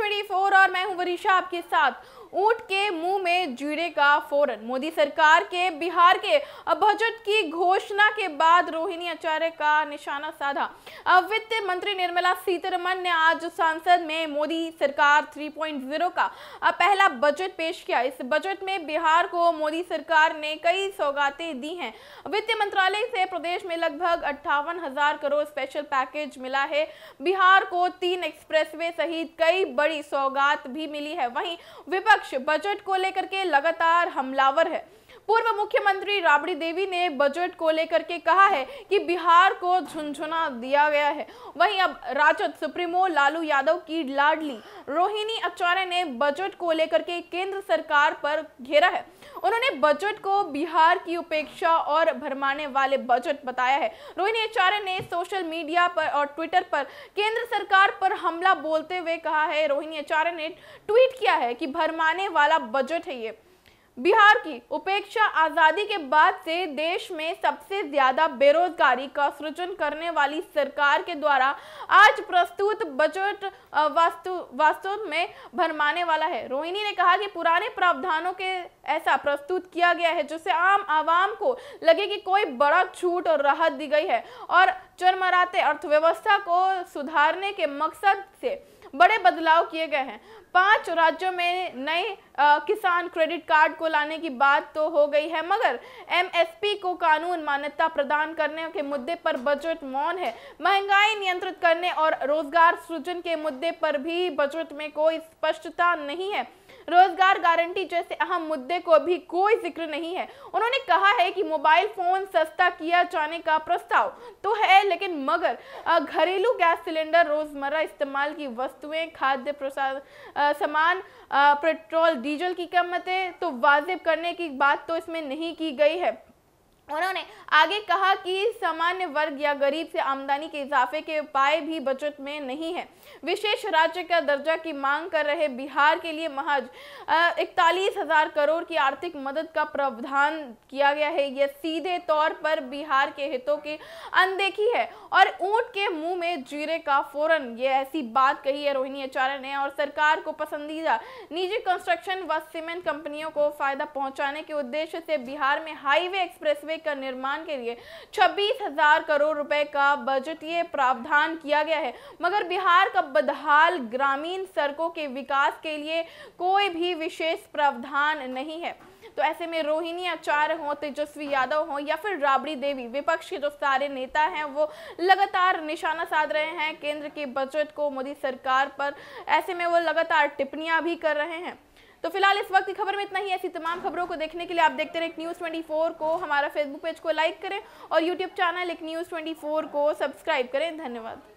news 24 और मैं हूं वरीशा आपके साथ ऊंट के मुंह में जीड़े का फोरन मोदी सरकार के बिहार के बजट की घोषणा के बाद रोहिणी आचार्य का निशाना साधा वित्त मंत्री निर्मला सीतारमन ने आज संसद में मोदी सरकार 3.0 का पहला बजट पेश किया इस बजट में बिहार को मोदी सरकार ने कई सौगातें दी हैं वित्त मंत्रालय से प्रदेश में लगभग अट्ठावन करोड़ स्पेशल पैकेज मिला है बिहार को तीन एक्सप्रेस सहित कई बड़ी सौगात भी मिली है वहीं विपक्ष बजट को लेकर के लगातार हमलावर है पूर्व मुख्यमंत्री राबड़ी देवी ने बजट को लेकर के कहा है कि बिहार को झुंझुना दिया गया है वहीं अब राजद सुप्रीमो लालू यादव की लाडली रोहिणी आचार्य ने बजट को लेकर के केंद्र सरकार पर घेरा है उन्होंने बजट को बिहार की उपेक्षा और भरमाने वाले बजट बताया है रोहिणी आचार्य ने सोशल मीडिया पर और ट्विटर पर केंद्र सरकार पर हमला बोलते हुए कहा है रोहिणी आचार्य ने ट्वीट किया है कि भरमाने वाला बजट है ये बिहार की उपेक्षा आज़ादी के बाद से देश में सबसे ज़्यादा बेरोजगारी का सृजन करने वाली सरकार के द्वारा आज प्रस्तुत बजट वास्तु वास्तव में भरमाने वाला है रोहिणी ने कहा कि पुराने प्रावधानों के ऐसा प्रस्तुत किया गया है जिससे आम आवाम को लगे कि कोई बड़ा छूट और राहत दी गई है और चरमराते अर्थव्यवस्था को सुधारने के मकसद से बड़े बदलाव किए गए हैं पांच राज्यों में नए किसान क्रेडिट कार्ड को लाने की बात तो हो गई है मगर एमएसपी को कानून मान्यता प्रदान करने के मुद्दे पर बजट मौन है महंगाई नियंत्रित करने और रोजगार सृजन के मुद्दे पर भी बजट में कोई स्पष्टता नहीं है रोजगार गारंटी जैसे अहम मुद्दे को भी कोई जिक्र नहीं है उन्होंने कहा है कि मोबाइल फोन सस्ता किया जाने का प्रस्ताव तो है लेकिन मगर घरेलू गैस सिलेंडर रोजमर्रा इस्तेमाल की वस्तुएं खाद्य प्रसाद सामान पेट्रोल डीजल की कीमतें तो वाजिब करने की बात तो इसमें नहीं की गई है उन्होंने आगे कहा कि सामान्य वर्ग या गरीब से आमदनी के इजाफे के उपाय भी बजट में नहीं है विशेष राज्य का दर्जा की मांग कर रहे बिहार के लिए महज इकतालीस हजार करोड़ की आर्थिक मदद का प्रावधान किया गया है यह सीधे तौर पर बिहार के हितों की अनदेखी है और ऊंट के मुंह में जीरे का फोरन ये ऐसी बात कही है रोहिणी आचार्य ने और सरकार को पसंदीदा निजी कंस्ट्रक्शन व सीमेंट कंपनियों को फायदा पहुंचाने के उद्देश्य से बिहार में हाईवे एक्सप्रेस हाईवे का निर्माण के लिए छब्बीस हजार करोड़ रुपए का बजटीय प्रावधान किया गया है मगर बिहार का बदहाल ग्रामीण सड़कों के विकास के लिए कोई भी विशेष प्रावधान नहीं है तो ऐसे में रोहिणी आचार्य हो तेजस्वी यादव हो या फिर राबड़ी देवी विपक्ष के जो सारे नेता हैं वो लगातार निशाना साध रहे हैं केंद्र के बजट को मोदी सरकार पर ऐसे में वो लगातार टिप्पणियां भी कर रहे हैं तो फिलहाल इस वक्त की खबर में इतना ही ऐसी तमाम खबरों को देखने के लिए आप देखते रहे न्यूज़ ट्वेंटी को हमारा फेसबुक पेज को लाइक करें और यूट्यूब चैनल एक न्यूज़ ट्वेंटी को सब्सक्राइब करें धन्यवाद